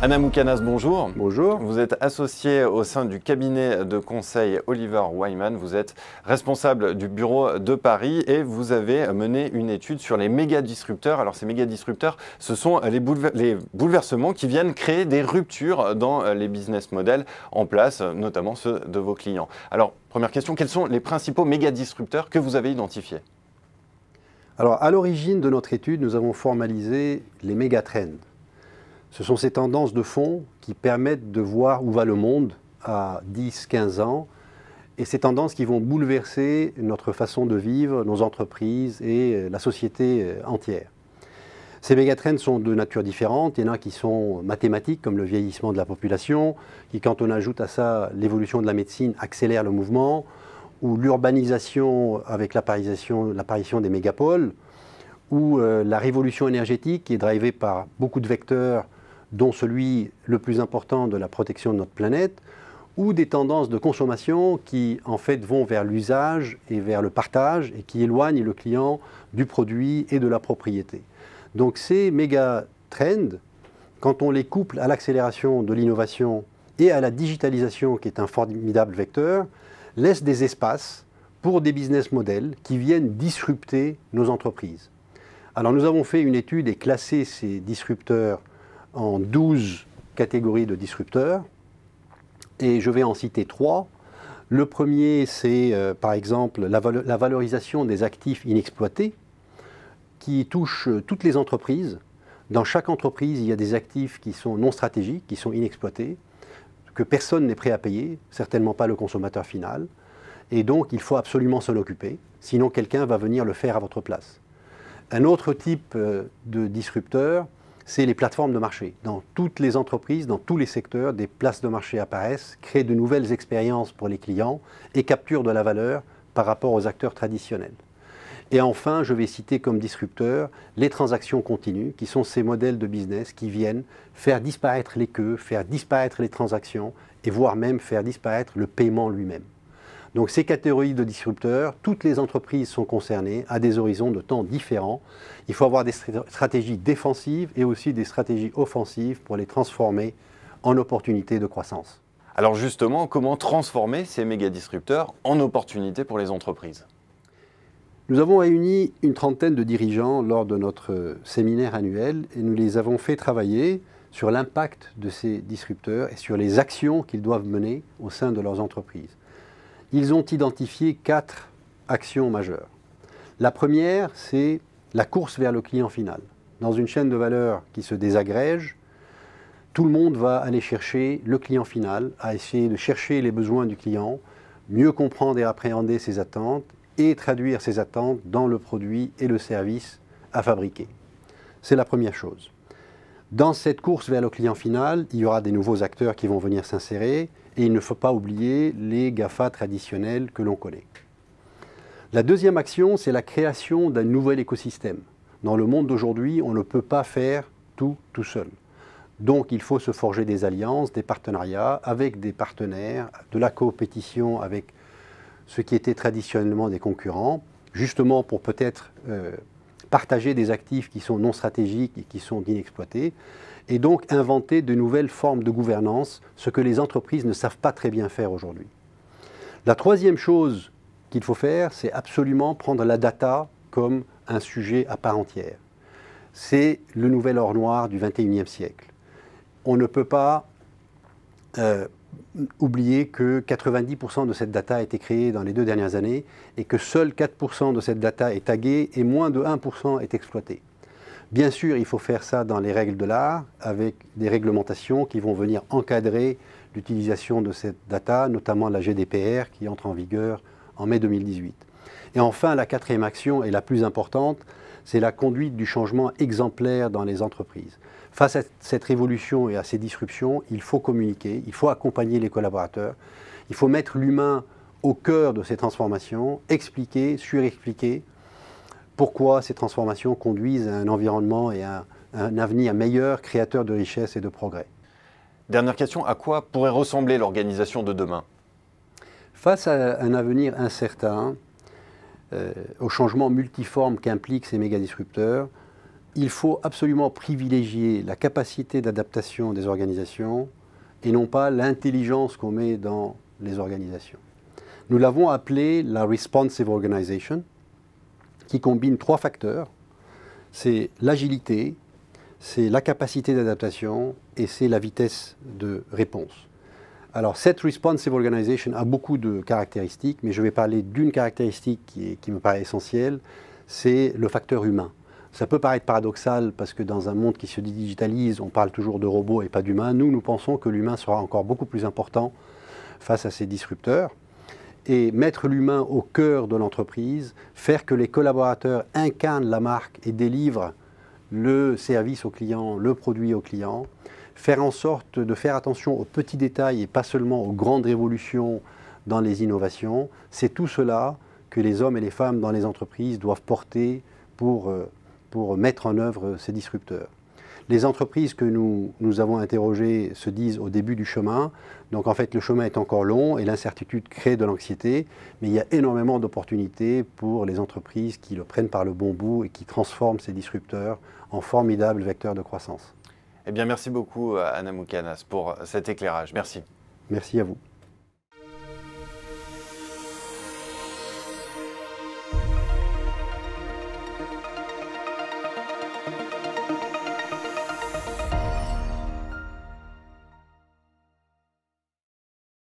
Anna Moukanas, bonjour. Bonjour. Vous êtes associée au sein du cabinet de conseil Oliver Wyman. Vous êtes responsable du bureau de Paris et vous avez mené une étude sur les méga disrupteurs. Alors, ces méga disrupteurs, ce sont les, les bouleversements qui viennent créer des ruptures dans les business models en place, notamment ceux de vos clients. Alors, première question, quels sont les principaux méga disrupteurs que vous avez identifiés alors, à l'origine de notre étude, nous avons formalisé les méga-trends. Ce sont ces tendances de fond qui permettent de voir où va le monde à 10, 15 ans, et ces tendances qui vont bouleverser notre façon de vivre, nos entreprises et euh, la société euh, entière. Ces mégatrends sont de nature différente. Il y en a qui sont mathématiques, comme le vieillissement de la population, qui, quand on ajoute à ça l'évolution de la médecine, accélère le mouvement, ou l'urbanisation avec l'apparition des mégapoles, ou euh, la révolution énergétique qui est drivée par beaucoup de vecteurs dont celui le plus important de la protection de notre planète, ou des tendances de consommation qui en fait vont vers l'usage et vers le partage et qui éloignent le client du produit et de la propriété. Donc ces méga trends, quand on les couple à l'accélération de l'innovation et à la digitalisation qui est un formidable vecteur, laissent des espaces pour des business models qui viennent disrupter nos entreprises. Alors nous avons fait une étude et classé ces disrupteurs en 12 catégories de disrupteurs et je vais en citer trois. Le premier, c'est euh, par exemple la, valorisation des actifs inexploités qui touche euh, toutes les entreprises. Dans chaque entreprise, il y a des actifs qui sont non stratégiques, qui sont inexploités, que personne n'est prêt à payer, certainement pas le consommateur final. Et donc, il faut absolument s'en occuper, sinon quelqu'un va venir le faire à votre place. Un autre type euh, de disrupteur, c'est les plateformes de marché. Dans toutes les entreprises, dans tous les secteurs, des places de marché apparaissent, créent de nouvelles expériences pour les clients et capturent de la valeur par rapport aux acteurs traditionnels. Et enfin, je vais citer comme disrupteur les transactions continues, qui sont ces modèles de business qui viennent faire disparaître les queues, faire disparaître les transactions et voire même faire disparaître le paiement lui-même. Donc ces catégories de disrupteurs, toutes les entreprises sont concernées à des horizons de temps différents. Il faut avoir des stratégies défensives et aussi des stratégies offensives pour les transformer en opportunités de croissance. Alors justement, comment transformer ces méga disrupteurs en opportunités pour les entreprises Nous avons réuni une trentaine de dirigeants lors de notre euh, séminaire annuel et nous les avons fait travailler sur l'impact de ces disrupteurs et sur les actions qu'ils doivent mener au sein de leurs entreprises ils ont identifié quatre actions majeures. La première, c'est la course vers le client final. Dans une chaîne de valeur qui se désagrège, tout le monde va aller chercher le client final, à essayer de chercher les besoins du client, mieux comprendre et appréhender ses attentes et traduire ses attentes dans le produit et le service à fabriquer. C'est la première chose. Dans cette course vers le client final, il y aura des nouveaux acteurs qui vont venir s'insérer et il ne faut pas oublier les GAFA traditionnels que l'on connaît. La deuxième action, c'est la création d'un nouvel écosystème. Dans le monde d'aujourd'hui, on ne peut pas faire tout tout seul. Donc il faut se forger des alliances, des partenariats avec des partenaires, de la coopétition avec ce qui était traditionnellement des concurrents, justement pour peut-être euh, partager des actifs qui sont non stratégiques et qui sont inexploités, et donc inventer de nouvelles formes de gouvernance, ce que les entreprises ne savent pas très bien faire aujourd'hui. La troisième chose qu'il faut faire, c'est absolument prendre la data comme un sujet à part entière. C'est le nouvel or noir du 21e siècle. On ne peut pas euh, oublier que 90% de cette data a été créée dans les deux dernières années et que seuls 4% de cette data est taguée et moins de 1% est exploité. Bien sûr, il faut faire ça dans les règles de l'art, avec des réglementations qui vont venir encadrer l'utilisation de cette data, notamment la GDPR qui entre en vigueur en mai 2018. Et enfin, la quatrième action est la plus importante, c'est la conduite du changement exemplaire dans les entreprises. Face à cette révolution et à ces disruptions, il faut communiquer, il faut accompagner les collaborateurs, il faut mettre l'humain au cœur de ces transformations, expliquer, surexpliquer pourquoi ces transformations conduisent à un environnement et à un avenir meilleur, créateur de richesses et de progrès. Dernière question, à quoi pourrait ressembler l'organisation de demain Face à un avenir incertain, euh, au changement multiforme qu'impliquent ces méga-disrupteurs, il faut absolument privilégier la capacité d'adaptation des organisations et non pas l'intelligence qu'on met dans les organisations. Nous l'avons appelé la responsive organization, qui combine trois facteurs. C'est l'agilité, c'est la capacité d'adaptation et c'est la vitesse de réponse. Alors, cette responsive organization a beaucoup de caractéristiques, mais je vais parler d'une caractéristique qui, qui, me paraît essentielle, c'est le facteur humain. Ça peut paraître paradoxal parce que dans un monde qui se digitalise, on parle toujours de robots et pas d'humains. Nous, nous pensons que l'humain sera encore beaucoup plus important face à ces disrupteurs. Et mettre l'humain au cœur de l'entreprise, faire que les collaborateurs incarnent la marque et délivrent le service au client, le produit au client, faire en sorte de faire attention aux petits détails et pas seulement aux grandes révolutions dans les innovations, c'est tout cela que les hommes et les femmes dans les entreprises doivent porter pour, euh, pour mettre en œuvre ces disrupteurs. Les entreprises que nous, nous avons interrogées se disent au début du chemin, donc en fait le chemin est encore long et l'incertitude crée de l'anxiété, mais il y a énormément d'opportunités pour les entreprises qui le prennent par le bon bout et qui transforment ces disrupteurs en formidables vecteurs de croissance. Eh bien, merci beaucoup, euh, Anna Moukanas, pour cet éclairage. Merci. Merci à vous.